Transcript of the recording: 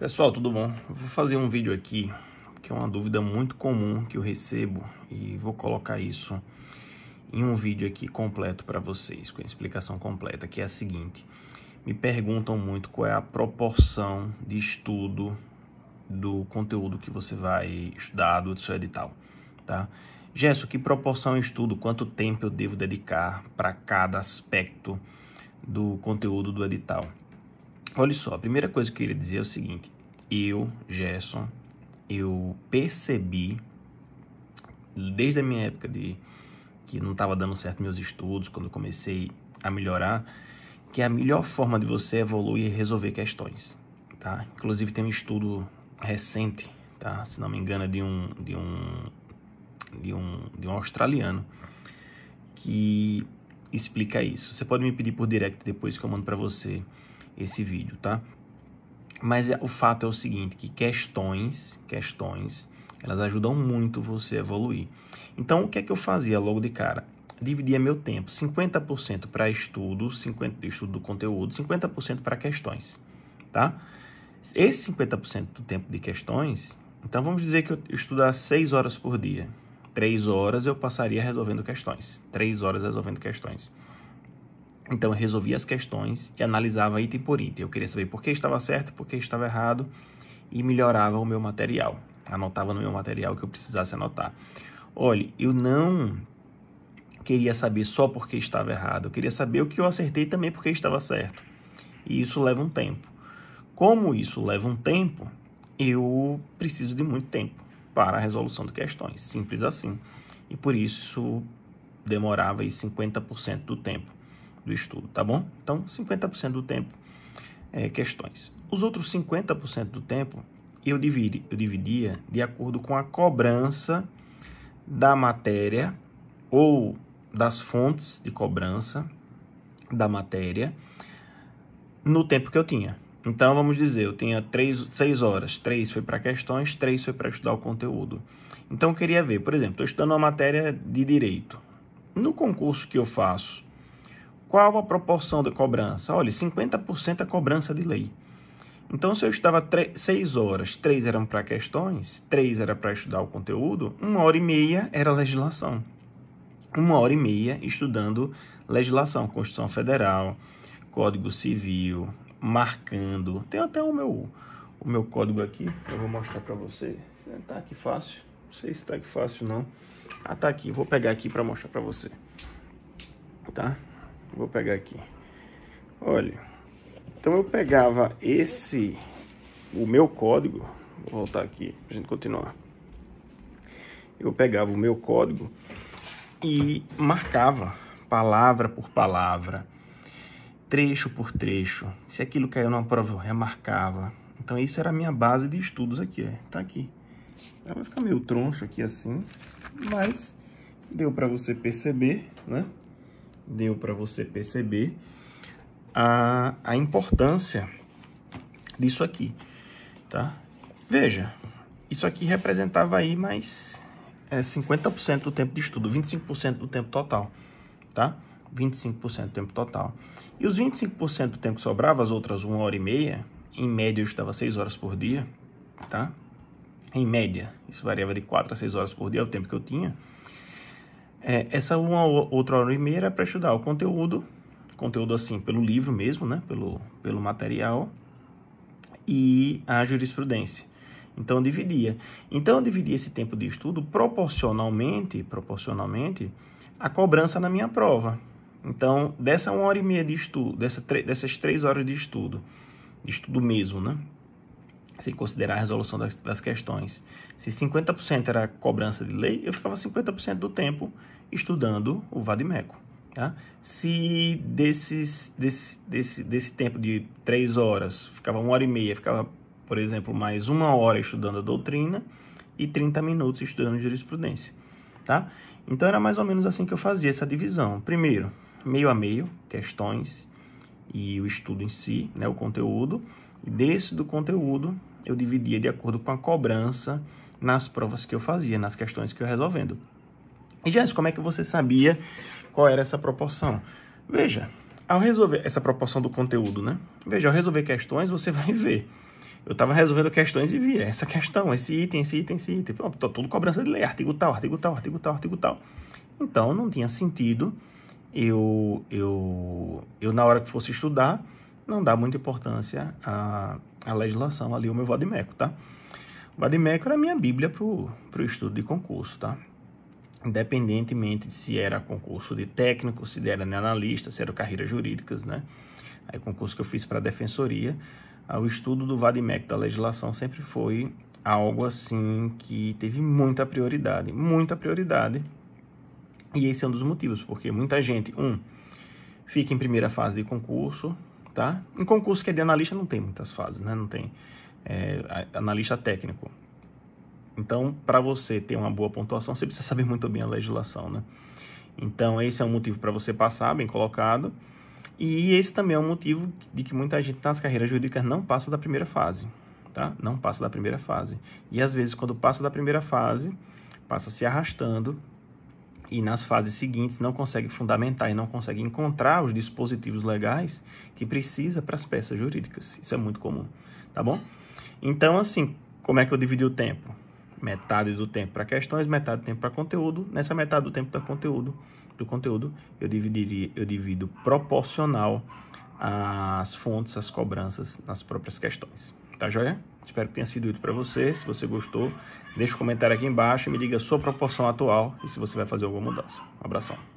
Pessoal, tudo bom? vou fazer um vídeo aqui que é uma dúvida muito comum que eu recebo e vou colocar isso em um vídeo aqui completo para vocês, com a explicação completa, que é a seguinte. Me perguntam muito qual é a proporção de estudo do conteúdo que você vai estudar do seu edital, tá? Gesso, que proporção eu estudo? Quanto tempo eu devo dedicar para cada aspecto do conteúdo do edital? Olha só, a primeira coisa que eu queria dizer é o seguinte: eu, Gerson, eu percebi desde a minha época de que não estava dando certo meus estudos, quando eu comecei a melhorar, que a melhor forma de você evoluir é resolver questões, tá? Inclusive tem um estudo recente, tá? Se não me engano, é de um de um de um de um australiano que explica isso. Você pode me pedir por direct depois que eu mando para você esse vídeo, tá? Mas é, o fato é o seguinte, que questões, questões, elas ajudam muito você a evoluir. Então, o que é que eu fazia logo de cara? Dividia meu tempo, 50% para estudo, 50 estudo do conteúdo, 50% para questões, tá? Esse 50% do tempo de questões, então vamos dizer que eu estudar 6 horas por dia. 3 horas eu passaria resolvendo questões. 3 horas resolvendo questões. Então eu resolvia as questões e analisava item por item. Eu queria saber por que estava certo, por que estava errado e melhorava o meu material. Anotava no meu material o que eu precisasse anotar. Olhe, eu não queria saber só por que estava errado, eu queria saber o que eu acertei também porque estava certo. E isso leva um tempo. Como isso leva um tempo, eu preciso de muito tempo para a resolução de questões, simples assim. E por isso isso demorava aí 50% do tempo do estudo, tá bom? Então, 50% do tempo é, questões. Os outros 50% do tempo eu, dividi, eu dividia de acordo com a cobrança da matéria ou das fontes de cobrança da matéria no tempo que eu tinha. Então, vamos dizer, eu tinha três, seis horas. Três foi para questões, três foi para estudar o conteúdo. Então, eu queria ver, por exemplo, estou estudando uma matéria de direito. No concurso que eu faço qual a proporção da cobrança? Olha, 50% é cobrança de lei. Então, se eu estava 6 horas, 3 eram para questões, 3 era para estudar o conteúdo, 1 hora e meia era legislação. 1 hora e meia estudando legislação, Constituição Federal, Código Civil, marcando. Tem até o meu, o meu código aqui, eu vou mostrar para você. Está aqui fácil. Não sei se está aqui fácil não. Ah, está aqui. Vou pegar aqui para mostrar para você. Tá? Vou pegar aqui. Olha, então eu pegava esse, o meu código, vou voltar aqui pra gente continuar. Eu pegava o meu código e marcava palavra por palavra, trecho por trecho. Se aquilo caiu numa prova, eu remarcava. Então isso era a minha base de estudos aqui, ó. É. tá aqui. Ela vai ficar meio troncho aqui assim, mas deu para você perceber, né? deu para você perceber a, a importância disso aqui, tá? Veja, isso aqui representava aí mais é, 50% do tempo de estudo, 25% do tempo total, tá? 25% do tempo total. E os 25% do tempo que sobrava, as outras uma hora e meia, em média eu estudava 6 horas por dia, tá? Em média, isso variava de 4 a 6 horas por dia, é o tempo que eu tinha. É, essa uma outra hora e meia era para estudar o conteúdo, conteúdo assim pelo livro mesmo, né? Pelo, pelo material e a jurisprudência. Então eu dividia. Então eu dividia esse tempo de estudo proporcionalmente, proporcionalmente à cobrança na minha prova. Então dessa uma hora e meia de estudo, dessa, dessas três horas de estudo, de estudo mesmo, né? sem considerar a resolução das, das questões. Se 50% era cobrança de lei, eu ficava 50% do tempo estudando o Vadimeco. Tá? Se desses, desse, desse, desse tempo de três horas, ficava uma hora e meia, ficava, por exemplo, mais uma hora estudando a doutrina e 30 minutos estudando jurisprudência. Tá? Então era mais ou menos assim que eu fazia essa divisão. Primeiro, meio a meio, questões e o estudo em si, né, o conteúdo. E desse do conteúdo, eu dividia de acordo com a cobrança nas provas que eu fazia, nas questões que eu resolvendo. E, Jéssica, como é que você sabia qual era essa proporção? Veja, ao resolver essa proporção do conteúdo, né? Veja, ao resolver questões, você vai ver. Eu estava resolvendo questões e via é essa questão, esse item, esse item, esse item. Pronto, tudo cobrança de lei, artigo tal, artigo tal, artigo tal, artigo tal. Então, não tinha sentido eu, eu, eu na hora que fosse estudar, não dar muita importância a, a legislação ali, o meu vadimeco, tá? O vadimeco era a minha bíblia para o estudo de concurso, tá? Independentemente de se era concurso de técnico, se era de analista, se era carreiras jurídicas, né? Aí concurso que eu fiz para a defensoria, ah, o estudo do vadimeco da legislação sempre foi algo assim que teve muita prioridade, muita prioridade. E esse é um dos motivos, porque muita gente, um, fica em primeira fase de concurso, tá? Em concurso que é de analista não tem muitas fases, né? Não tem é, analista técnico. Então, para você ter uma boa pontuação, você precisa saber muito bem a legislação, né? Então, esse é um motivo para você passar, bem colocado. E esse também é um motivo de que muita gente nas carreiras jurídicas não passa da primeira fase, tá? Não passa da primeira fase. E às vezes, quando passa da primeira fase, passa se arrastando e nas fases seguintes não consegue fundamentar e não consegue encontrar os dispositivos legais que precisa para as peças jurídicas. Isso é muito comum, tá bom? Então, assim, como é que eu dividi o tempo? Metade do tempo para questões, metade do tempo para conteúdo. Nessa metade do tempo do conteúdo, do conteúdo, eu dividiria, eu divido proporcional às fontes, às cobranças nas próprias questões. Tá joia? Espero que tenha sido útil para você. Se você gostou, deixe o um comentário aqui embaixo e me diga a sua proporção atual e se você vai fazer alguma mudança. Um abração.